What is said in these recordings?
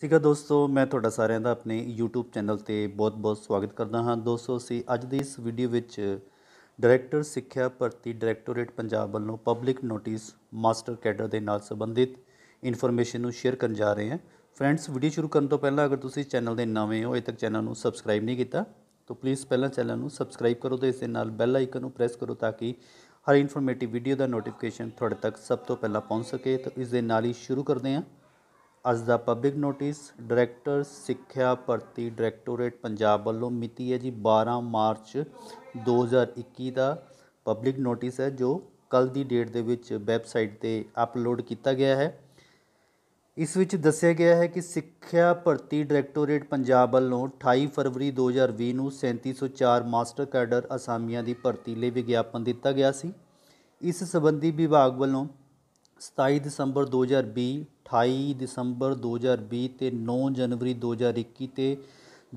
ਠੀਕ ਹੈ ਦੋਸਤੋ ਮੈਂ ਤੁਹਾਡਾ ਸਾਰਿਆਂ ਦਾ ਆਪਣੇ YouTube ਚੈਨਲ ਤੇ ਬਹੁਤ-ਬਹੁਤ ਸਵਾਗਤ ਕਰਦਾ ਹਾਂ ਦੋਸਤੋ ਅਸੀਂ ਅੱਜ ਦੀ ਇਸ ਵੀਡੀਓ ਵਿੱਚ ਡਾਇਰੈਕਟਰ ਸਿੱਖਿਆ ਭਰਤੀ ਡਾਇਰੈਕਟੋਰੇਟ ਪੰਜਾਬ ਵੱਲੋਂ ਪਬਲਿਕ ਨੋਟਿਸ ਮਾਸਟਰ ਕੈਡਰ ਦੇ ਨਾਲ ਸੰਬੰਧਿਤ ਇਨਫੋਰਮੇਸ਼ਨ ਨੂੰ ਸ਼ੇਅਰ ਕਰਨ ਜਾ ਰਹੇ ਹਾਂ ਫਰੈਂਡਸ ਵੀਡੀਓ ਸ਼ੁਰੂ ਕਰਨ ਤੋਂ ਪਹਿਲਾਂ ਅਗਰ ਤੁਸੀਂ ਚੈਨਲ ਦੇ ਨਵੇਂ ਹੋ ਅਜੇ ਤੱਕ ਚੈਨਲ ਨੂੰ ਸਬਸਕ੍ਰਾਈਬ ਨਹੀਂ ਕੀਤਾ ਤਾਂ ਪਲੀਜ਼ ਪਹਿਲਾਂ ਚੈਨਲ ਨੂੰ ਸਬਸਕ੍ਰਾਈਬ ਕਰੋ ਤੇ ਇਸ ਦੇ ਨਾਲ ਬੈਲ ਆਈਕਨ ਨੂੰ ਪ੍ਰੈਸ ਕਰੋ ਤਾਂ ਕਿ ਹਰ ਇਨਫੋਰਮੇਟਿਵ ਵੀਡੀਓ ਦਾ ਨੋਟੀਫਿਕੇਸ਼ਨ ਤੁਹਾਡੇ ਤੱਕ ਸਭ ਤੋਂ ਪਹਿਲਾਂ ਪਹੁੰਚ ਸਕੇ ਤਾਂ ਇਸ ਦੇ ਨਾਲ ਹੀ ਸ਼ੁਰੂ ਕਰਦੇ ਹਾਂ ਅੱਜ ਦਾ ਪਬਲਿਕ ਨੋਟਿਸ ਡਾਇਰੈਕਟਰ ਸਿੱਖਿਆ ਭਰਤੀ ਡਾਇਰੈਕਟੋਰੇਟ ਪੰਜਾਬ ਵੱਲੋਂ ਮਿਤੀ ਹੈ ਜੀ 12 ਮਾਰਚ 2021 ਦਾ ਪਬਲਿਕ ਨੋਟਿਸ ਹੈ ਜੋ ਕੱਲ ਦੀ ਡੇਟ ਦੇ ਵਿੱਚ ਵੈਬਸਾਈਟ ਤੇ ਅਪਲੋਡ ਕੀਤਾ ਗਿਆ ਹੈ ਇਸ ਵਿੱਚ ਦੱਸਿਆ ਗਿਆ ਹੈ ਕਿ ਸਿੱਖਿਆ ਭਰਤੀ ਡਾਇਰੈਕਟੋਰੇਟ ਪੰਜਾਬ ਵੱਲੋਂ 28 ਫਰਵਰੀ 2020 ਨੂੰ 3704 ਮਾਸਟਰ ਕੈਡਰ ਅਸਾਮੀਆਂ ਦੀ ਭਰਤੀ ਲਈ ਵਿਗਿਆਪਨ ਦਿੱਤਾ ਗਿਆ ਸੀ ਇਸ ਸੰਬੰਧੀ ਵਿਭਾਗ ਵੱਲੋਂ 27 ਦਸੰਬਰ 2020 28 ਦਸੰਬਰ 2020 ਤੇ 9 ਜਨਵਰੀ 2021 ਤੇ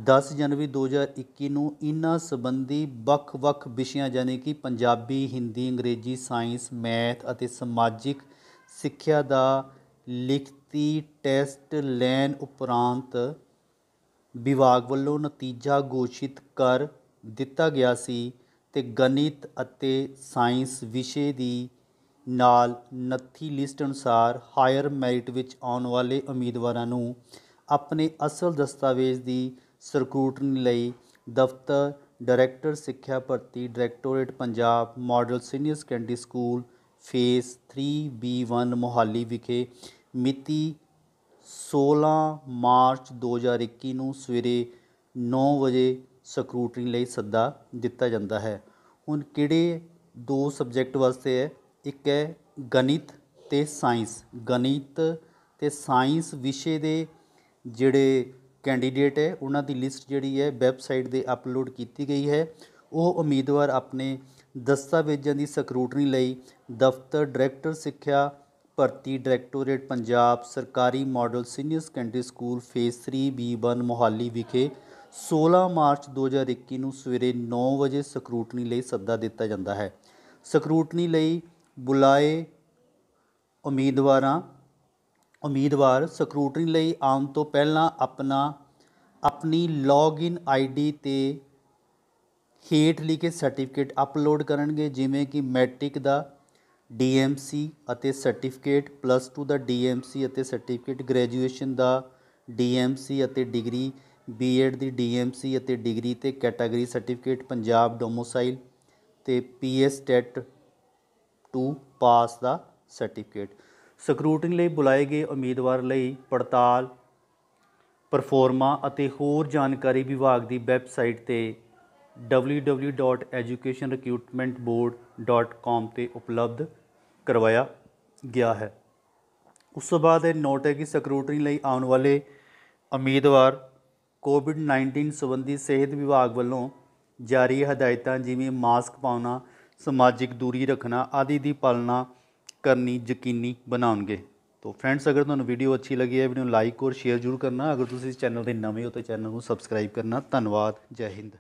10 ਜਨਵਰੀ 2021 ਨੂੰ ਇਨ੍ਹਾਂ ਸੰਬੰਧੀ ਵੱਖ ਵੱਖ ਵਿਸ਼ਿਆਂ ਜਾਨੇ ਕਿ ਪੰਜਾਬੀ ਹਿੰਦੀ ਅੰਗਰੇਜ਼ੀ ਸਾਇੰਸ ਮੈਥ ਅਤੇ ਸਮਾਜਿਕ ਸਿੱਖਿਆ ਦਾ ਲਿਖਤੀ ਟੈਸਟ ਲੈਣ ਉਪਰੰਤ ਵਿਭਾਗ ਵੱਲੋਂ ਨਤੀਜਾ ਘੋਸ਼ਿਤ ਕਰ ਦਿੱਤਾ ਗਿਆ ਸੀ ਤੇ ਗਣਿਤ ਅਤੇ ਸਾਇੰਸ ਵਿਸ਼ੇ ਦੀ ਨਾਲ ਨੱਥੀ ਲਿਸਟ ਅਨੁਸਾਰ ਹਾਇਰ ਮੈਰਿਟ ਵਿੱਚ ਆਉਣ ਵਾਲੇ ਉਮੀਦਵਾਰਾਂ ਨੂੰ ਆਪਣੇ ਅਸਲ ਦਸਤਾਵੇਜ਼ ਦੀ ਸਰਕੂਟਨੀ ਲਈ ਦਫ਼ਤਰ ਡਾਇਰੈਕਟਰ ਸਿੱਖਿਆ ਭਰਤੀ directorate Punjab model senior secondary school phase 3B1 Mohali ਵਿਖੇ ਮਿਤੀ 16 ਮਾਰਚ 2021 ਨੂੰ ਸਵੇਰੇ 9 ਵਜੇ ਸਕਰੂਟਰੀ ਲਈ ਸੱਦਾ ਦਿੱਤਾ ਜਾਂਦਾ ਹੈ ਹੁਣ ਕਿਹੜੇ ਦੋ ਸਬਜੈਕਟ ਵਾਸਤੇ ਹੈ ਇੱਕ ਹੈ ਗਣਿਤ ਤੇ ਸਾਇੰਸ ਗਣਿਤ ਤੇ ਸਾਇੰਸ ਵਿਸ਼ੇ ਦੇ ਜਿਹੜੇ ਕੈਂਡੀਡੇਟ ਹੈ ਉਹਨਾਂ ਦੀ ਲਿਸਟ ਜਿਹੜੀ ਹੈ ਵੈਬਸਾਈਟ ਦੇ ਅਪਲੋਡ ਕੀਤੀ ਗਈ ਹੈ ਉਹ ਉਮੀਦਵਾਰ ਆਪਣੇ ਦਸਤਾਵੇਜ਼ਾਂ ਦੀ ਸਕਰੂਟਨੀ ਲਈ ਦਫ਼ਤਰ ਡਾਇਰੈਕਟਰ ਸਿੱਖਿਆ ਭਰਤੀ ਡਾਇਰੈਕਟੋਰੇਟ ਪੰਜਾਬ ਸਰਕਾਰੀ model senior secondary school phase 3 B 1 Mohali ਵਿਖੇ 16 ਮਾਰਚ 2021 ਨੂੰ ਸਵੇਰੇ 9 ਵਜੇ ਸਕਰੂਟਨੀ ਲਈ ਸੱਦਾ ਦਿੱਤਾ ਜਾਂਦਾ ਹੈ ਸਕਰੂਟਨੀ ਲਈ ਬੁਲਾਏ ਉਮੀਦਵਾਰਾਂ ਉਮੀਦਵਾਰ ਸਕਰੂਟਰੀ ਲਈ ਆਉਣ ਤੋਂ ਪਹਿਲਾਂ ਆਪਣਾ ਆਪਣੀ ਲੌਗਇਨ ਆਈਡੀ ਤੇ ਹੇਠ ਕੇ ਸਰਟੀਫਿਕੇਟ ਅਪਲੋਡ ਕਰਨਗੇ ਜਿਵੇਂ ਕਿ ਮੈਟ੍ਰਿਕ ਦਾ ਡੀਐਮਸੀ ਅਤੇ ਸਰਟੀਫਿਕੇਟ ਪਲੱਸ 2 ਦਾ ਡੀਐਮਸੀ ਅਤੇ ਸਰਟੀਫਿਕੇਟ ਗ੍ਰੈਜੂਏਸ਼ਨ ਦਾ ਡੀਐਮਸੀ ਅਤੇ ਡਿਗਰੀ ਬੀਐਡ ਦੀ ਡੀਐਮਸੀ ਅਤੇ ਡਿਗਰੀ ਤੇ ਕੈਟਾਗਰੀ ਸਰਟੀਫਿਕੇਟ ਪੰਜਾਬ ਡੋਮੋਸਾਈਲ ਤੇ ਪੀਐਸ ਟੈਟ ਟੂ ਪਾਸ ਦਾ ਸਰਟੀਫਿਕੇਟ ਸਕਰੂਟਿੰਗ ਲਈ ਬੁਲਾਏ ਗਏ ਉਮੀਦਵਾਰ ਲਈ ਪੜਤਾਲ ਪਰਫਾਰਮਾ ਅਤੇ ਹੋਰ ਜਾਣਕਾਰੀ ਵਿਭਾਗ ਦੀ ਵੈਬਸਾਈਟ ਤੇ www.educationrecruitmentboard.com ਤੇ ਉਪਲਬਧ ਕਰਵਾਇਆ ਗਿਆ ਹੈ ਉਸ ਤੋਂ ਬਾਅਦ ਇਹ ਨੋਟ ਹੈ ਕਿ ਸਕਰੂਟਰੀ ਲਈ ਆਉਣ ਵਾਲੇ ਉਮੀਦਵਾਰ ਕੋਵਿਡ-19 ਸੰਬੰਧੀ ਸਿਹਤ ਵਿਭਾਗ ਵੱਲੋਂ ਜਾਰੀ ਹਦਾਇਤਾਂ ਜਿਵੇਂ ਮਾਸਕ ਪਾਉਣਾ ਸਮਾਜਿਕ ਦੂਰੀ ਰੱਖਣਾ ਆਦਿ ਦੀ ਪਾਲਣਾ ਕਰਨੀ ਯਕੀਨੀ ਬਣਾਉਣਗੇ ਤੋ ਫਰੈਂਡਸ ਅਗਰ ਤੁਹਾਨੂੰ ਵੀਡੀਓ ਅੱਛੀ ਲੱਗੀ ਹੈ ਵੀਡੀਓ ਨੂੰ ਲਾਈਕ ਔਰ ਸ਼ੇਅਰ ਜ਼ਰੂਰ ਕਰਨਾ ਅਗਰ ਤੁਸੀਂ ਇਸ ਚੈਨਲ ਦੇ ਨਵੇਂ ਹੋ ਤਾਂ ਚੈਨਲ ਨੂੰ ਸਬਸਕ੍ਰਾਈਬ ਕਰਨਾ ਧੰਨਵਾਦ ਜੈ ਹਿੰਦ